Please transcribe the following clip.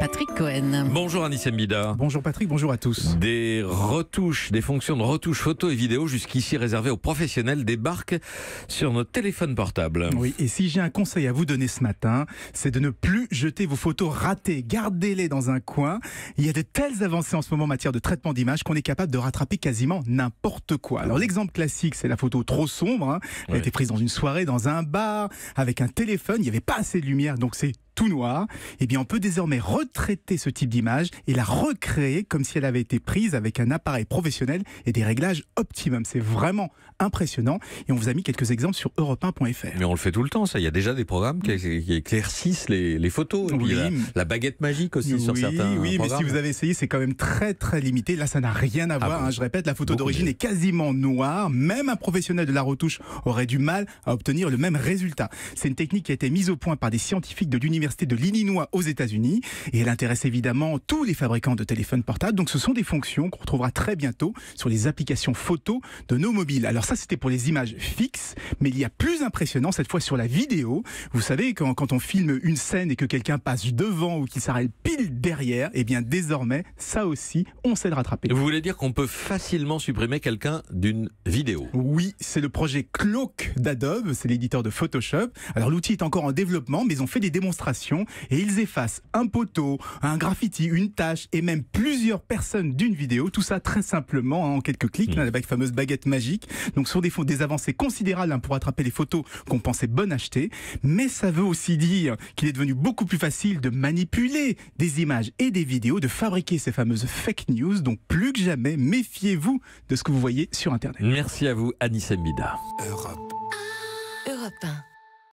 Patrick Cohen. Bonjour Anissa Mbida. Bonjour Patrick, bonjour à tous. Des retouches, des fonctions de retouches photo et vidéo jusqu'ici réservées aux professionnels débarquent sur nos téléphones portables. Oui, et si j'ai un conseil à vous donner ce matin, c'est de ne plus jeter vos photos ratées. Gardez-les dans un coin. Il y a de telles avancées en ce moment en matière de traitement d'image qu'on est capable de rattraper quasiment n'importe quoi. Alors l'exemple classique, c'est la photo trop sombre. Hein. Elle a été prise dans une soirée, dans un bar, avec un téléphone. Il n'y avait pas assez de lumière, donc c'est tout noir, eh bien on peut désormais retraiter ce type d'image et la recréer comme si elle avait été prise avec un appareil professionnel et des réglages optimum. C'est vraiment impressionnant et on vous a mis quelques exemples sur europe1.fr. Mais on le fait tout le temps, ça. Il y a déjà des programmes qui, éclaircissent les, photos. oui, euh, la, baguette magique aussi oui, sur certains. Oui, mais si vous avez essayé, c'est quand même très très limité. Là, ça n'a rien à ah voir. Hein. je répète, la photo d'origine est quasiment noire. Même un professionnel de la retouche aurait du mal à obtenir le même résultat. C'est une technique qui a été mise au point par des scientifiques de l'université de l'Illinois aux États-Unis. Et elle intéresse évidemment tous les fabricants de téléphones portables. Donc ce sont des fonctions qu'on retrouvera très bientôt sur les applications photo de nos mobiles. Alors ça, c'était pour les images fixes, mais il y a plus impressionnant cette fois sur la vidéo. Vous savez, quand, on filme une scène et que quelqu'un passe devant ou qu'il s'arrête pile derrière, et eh bien désormais, ça aussi, on sait le rattraper. Vous voulez dire qu'on peut facilement supprimer quelqu'un d'une vidéo Oui, c'est le projet Cloak d'Adobe, c'est l'éditeur de Photoshop. Alors l'outil est encore en développement, mais ils ont fait des démonstrations et ils effacent un poteau, un graffiti, une tâche et même plusieurs personnes d'une vidéo. Tout ça très simplement hein, en quelques clics, mmh. avec la fameuse baguette magique. Donc sur des, des avancées considérables hein, pour attraper les photos qu'on pensait bonnes acheter. Mais ça veut aussi dire qu'il est devenu beaucoup plus facile de manipuler des images et des vidéos, de fabriquer ces fameuses fake news. Donc plus que jamais, méfiez-vous de ce que vous voyez sur Internet. Merci à vous, Anissa Mida. Europe. Europe